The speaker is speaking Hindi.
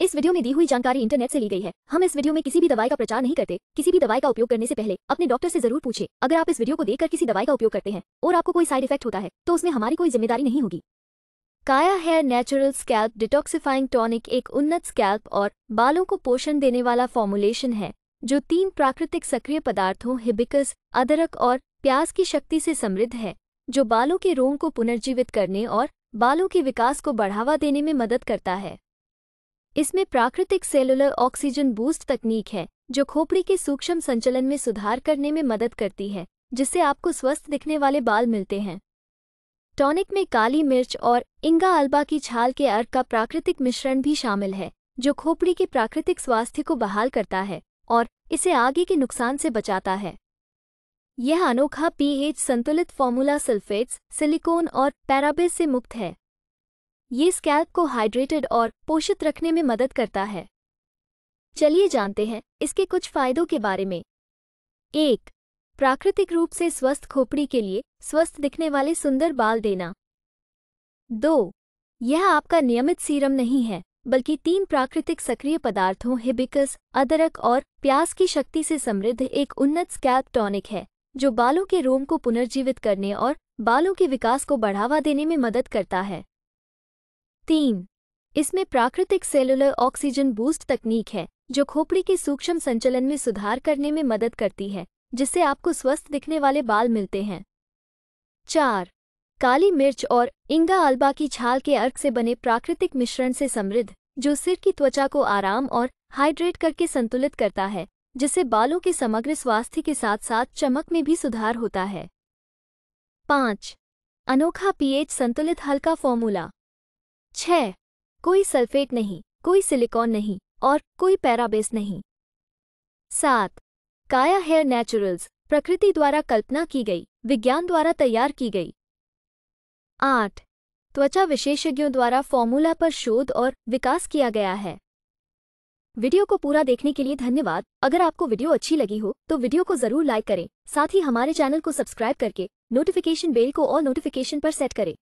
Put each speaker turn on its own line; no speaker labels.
इस वीडियो में दी हुई जानकारी इंटरनेट से ली गई है हम इस वीडियो में किसी भी दवाई का प्रचार नहीं करते किसी भी दवाई का उपयोग करने से पहले अपने डॉक्टर से जरूर पूछे अगर आप इस वीडियो को देखकर किसी दवाई का उपयोग करते हैं और आपको कोई साइड इफेक्ट होता है तो उसमें हमारी कोई जिम्मेदारी नहीं होगी Kaya hair natural scalp detoxifying tonic एक उन्नत स्कैल्प और बालों को पोषण देने वाला फॉर्मुलेशन है जो तीन प्राकृतिक सक्रिय पदार्थों हिबिकस अदरक और प्याज की शक्ति से समृद्ध है जो बालों के रोग को पुनर्जीवित करने और बालों के विकास को बढ़ावा देने में मदद करता है इसमें प्राकृतिक सेलुलर ऑक्सीजन बूस्ट तकनीक है जो खोपड़ी के सूक्ष्म संचलन में सुधार करने में मदद करती है जिससे आपको स्वस्थ दिखने वाले बाल मिलते हैं टॉनिक में काली मिर्च और इंगा अल्बा की छाल के अर्क का प्राकृतिक मिश्रण भी शामिल है जो खोपड़ी के प्राकृतिक स्वास्थ्य को बहाल करता है और इसे आगे के नुकसान से बचाता है यह अनोखा पीएच संतुलित फॉर्मूला सल्फेट्स सिलिकॉन और पैराबेस से मुक्त है ये स्कैल्प को हाइड्रेटेड और पोषित रखने में मदद करता है चलिए जानते हैं इसके कुछ फायदों के बारे में एक प्राकृतिक रूप से स्वस्थ खोपड़ी के लिए स्वस्थ दिखने वाले सुंदर बाल देना दो यह आपका नियमित सीरम नहीं है बल्कि तीन प्राकृतिक सक्रिय पदार्थों हिबिकस अदरक और प्याज की शक्ति से समृद्ध एक उन्नत स्कैल्प टॉनिक है जो बालों के रोम को पुनर्जीवित करने और बालों के विकास को बढ़ावा देने में मदद करता है तीन इसमें प्राकृतिक सेलुलर ऑक्सीजन बूस्ट तकनीक है जो खोपड़ी के सूक्ष्म संचलन में सुधार करने में मदद करती है जिससे आपको स्वस्थ दिखने वाले बाल मिलते हैं चार काली मिर्च और इंगा अल्बा की छाल के अर्क से बने प्राकृतिक मिश्रण से समृद्ध जो सिर की त्वचा को आराम और हाइड्रेट करके संतुलित करता है जिससे बालों के समग्र स्वास्थ्य के साथ साथ चमक में भी सुधार होता है पाँच अनोखा पीएच संतुलित हल्का फॉर्मूला छह कोई सल्फेट नहीं कोई सिलिकॉन नहीं और कोई पैराबेस नहीं सात काया हेयर नेचुरल्स प्रकृति द्वारा कल्पना की गई विज्ञान द्वारा तैयार की गई आठ त्वचा विशेषज्ञों द्वारा फॉर्मूला पर शोध और विकास किया गया है वीडियो को पूरा देखने के लिए धन्यवाद अगर आपको वीडियो अच्छी लगी हो तो वीडियो को जरूर लाइक करें साथ ही हमारे चैनल को सब्सक्राइब करके नोटिफिकेशन बेल को और नोटिफिकेशन पर सेट करें